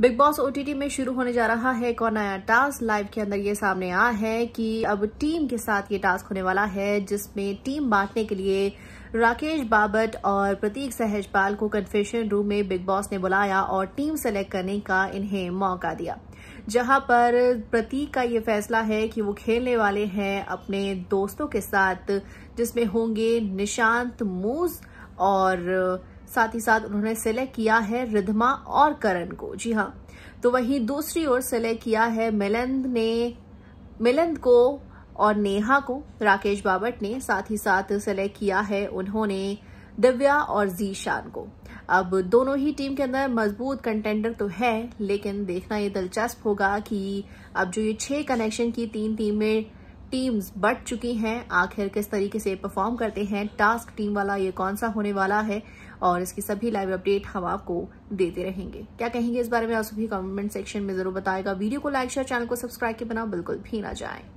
big boss OTT में शुरू होने जा रहा है एक और नया टास्क लाइव के अंदर ये सामने आया है कि अब टीम के साथ ये टास्क होने वाला है जिसमें टीम बांटने के लिए राकेश बाबट और प्रतीक सहजपाल को कन्फेशन रूम में बिग बॉस ने बुलाया और टीम सेलेक्ट करने का इन्हें मौका दिया जहां पर प्रतीक का ये फैसला है कि वो खेलने वाले हैं अपने दोस्तों के साथ जिसमें होंगे निशांत मूज और साथ ही साथ उन्होंने सिलेक्ट किया है रिधमा और करण को जी हाँ तो वहीं दूसरी ओर सिलेक्ट किया है मिलंद ने मिलंद को और नेहा को राकेश बाबट ने साथ ही साथ सिलेक्ट किया है उन्होंने दिव्या और जीशान को अब दोनों ही टीम के अंदर मजबूत कंटेंडर तो है लेकिन देखना ये दिलचस्प होगा कि अब जो ये छह कनेक्शन की तीन टीमें टीम्स बट चुकी हैं आखिर किस तरीके से परफॉर्म करते हैं टास्क टीम वाला ये कौन सा होने वाला है और इसकी सभी लाइव अपडेट हम आपको देते रहेंगे क्या कहेंगे इस बारे में आप सभी कमेंट सेक्शन में जरूर बताएगा वीडियो को लाइक शेयर चैनल को सब्सक्राइब के बना बिल्कुल भी ना जाएं